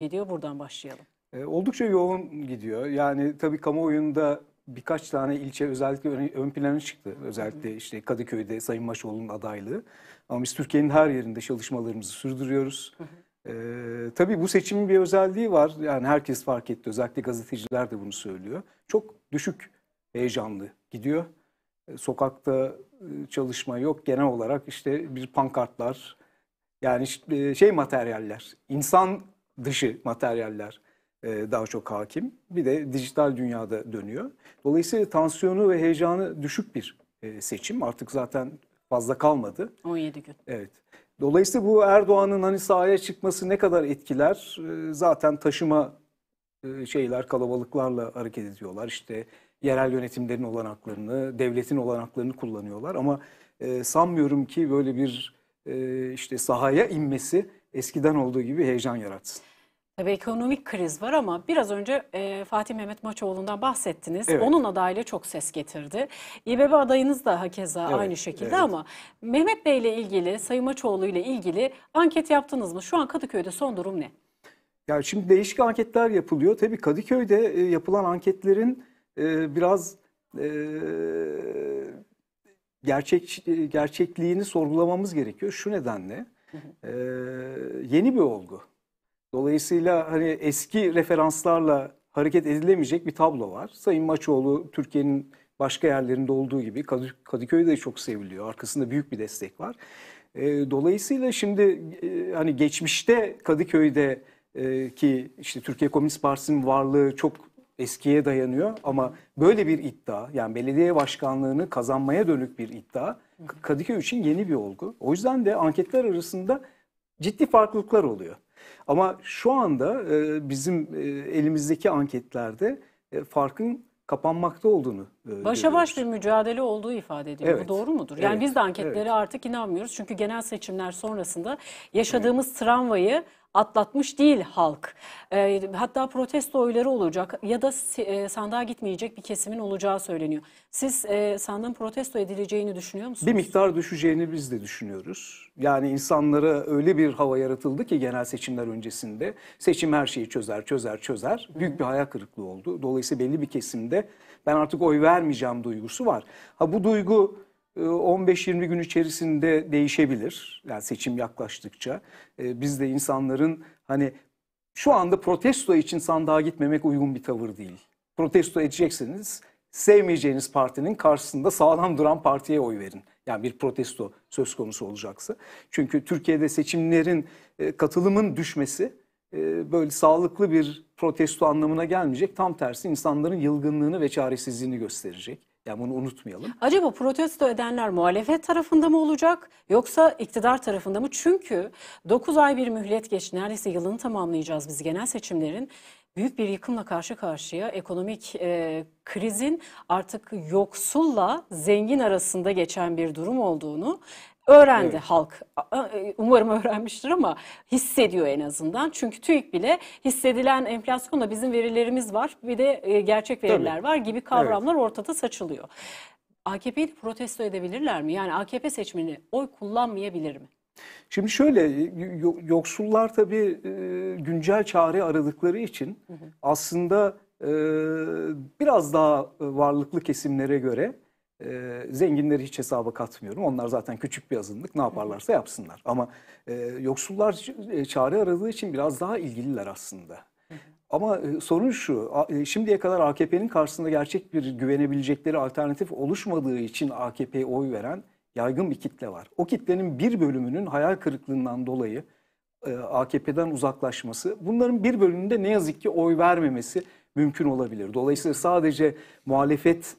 gidiyor? Buradan başlayalım. E, oldukça yoğun gidiyor. Yani tabii kamuoyunda birkaç tane ilçe özellikle ön, ön plana çıktı. Özellikle işte Kadıköy'de Sayın Maşoğlu'nun adaylığı. Ama biz Türkiye'nin her yerinde çalışmalarımızı sürdürüyoruz. Hı ee, tabii bu seçimin bir özelliği var. Yani herkes fark etti. Özellikle gazeteciler de bunu söylüyor. Çok düşük heyecanlı gidiyor. Ee, sokakta e, çalışma yok. Genel olarak işte bir pankartlar yani e, şey materyaller, insan dışı materyaller e, daha çok hakim. Bir de dijital dünyada dönüyor. Dolayısıyla tansiyonu ve heyecanı düşük bir e, seçim. Artık zaten fazla kalmadı. 17 gün. Evet. Dolayısıyla bu Erdoğan'ın hani sahaya çıkması ne kadar etkiler? E, zaten taşıma e, şeyler kalabalıklarla hareket ediyorlar. İşte yerel yönetimlerin olanaklarını, devletin olanaklarını kullanıyorlar. Ama e, sanmıyorum ki böyle bir e, işte sahaya inmesi eskiden olduğu gibi heyecan yaratsın. Tabii e, ekonomik kriz var ama biraz önce e, Fatih Mehmet Maçoğlu'ndan bahsettiniz. Evet. Onun adaylığı çok ses getirdi. İBB adayınız da hakeza evet, aynı şekilde evet. ama Mehmet Bey ile ilgili, Sayın Maçoğlu ile ilgili anket yaptınız mı? Şu an Kadıköy'de son durum ne? Ya şimdi değişik anketler yapılıyor. Tabii Kadıköy'de e, yapılan anketlerin e, biraz e, gerçek e, gerçekliğini sorgulamamız gerekiyor. Şu nedenle e, yeni bir olgu. Dolayısıyla hani eski referanslarla hareket edilemeyecek bir tablo var. Sayın Maçoğlu Türkiye'nin başka yerlerinde olduğu gibi Kadıköy'de çok seviliyor. Arkasında büyük bir destek var. Ee, dolayısıyla şimdi e, hani geçmişte Kadıköy'de e, ki işte Türkiye Komünist Partisi'nin varlığı çok eskiye dayanıyor ama böyle bir iddia yani belediye başkanlığını kazanmaya dönük bir iddia Kadıköy için yeni bir olgu. O yüzden de anketler arasında ciddi farklılıklar oluyor. Ama şu anda e, bizim e, elimizdeki anketlerde e, farkın kapanmakta olduğunu Başa görüyoruz. baş bir mücadele olduğu ifade ediyor. Evet. Bu doğru mudur? Yani evet. biz de anketlere evet. artık inanmıyoruz. Çünkü genel seçimler sonrasında yaşadığımız evet. travmayı atlatmış değil halk. E, hatta protesto oyları olacak ya da e, sandığa gitmeyecek bir kesimin olacağı söyleniyor. Siz e, sandığın protesto edileceğini düşünüyor musunuz? Bir miktar düşeceğini biz de düşünüyoruz. Yani insanlara öyle bir hava yaratıldı ki genel seçimler öncesinde seçim her şeyi çözer, çözer, çözer. Büyük bir hayal kırıklığı oldu. Dolayısıyla belli bir kesimde ben artık oy vermeyeceğim duygusu var. Ha bu duygu 15-20 ee, gün içerisinde değişebilir. Yani seçim yaklaştıkça ee, biz de insanların hani şu anda protesto için sandığa gitmemek uygun bir tavır değil. Protesto edeceksiniz, sevmeyeceğiniz partinin karşısında sağlam duran partiye oy verin. Yani bir protesto söz konusu olacaksa. Çünkü Türkiye'de seçimlerin e, katılımın düşmesi e, böyle sağlıklı bir protesto anlamına gelmeyecek. Tam tersi insanların yılgınlığını ve çaresizliğini gösterecek. Yani bunu unutmayalım. Acaba protesto edenler muhalefet tarafında mı olacak yoksa iktidar tarafında mı? Çünkü 9 ay bir mühlet geçti. Neredeyse yılını tamamlayacağız biz genel seçimlerin. Büyük bir yıkımla karşı karşıya ekonomik e, krizin artık yoksulla zengin arasında geçen bir durum olduğunu öğrendi evet. halk. E, umarım öğrenmiştir ama hissediyor en azından. Çünkü TÜİK bile hissedilen enflasyonla bizim verilerimiz var bir de e, gerçek veriler Tabii. var gibi kavramlar evet. ortada saçılıyor. AKP'yi de protesto edebilirler mi? Yani AKP seçmeni oy kullanmayabilir mi? Şimdi şöyle yoksullar tabii e, güncel çare aradıkları için aslında biraz daha varlıklı kesimlere göre e, zenginleri hiç hesaba katmıyorum. Onlar zaten küçük bir azınlık ne yaparlarsa yapsınlar. Ama e, yoksullar çare aradığı için biraz daha ilgililer aslında. Ama sorun şu, şimdiye kadar AKP'nin karşısında gerçek bir güvenebilecekleri alternatif oluşmadığı için AKP'ye oy veren yaygın bir kitle var. O kitlenin bir bölümünün hayal kırıklığından dolayı AKP'den uzaklaşması, bunların bir bölümünde ne yazık ki oy vermemesi mümkün olabilir. Dolayısıyla sadece muhalefet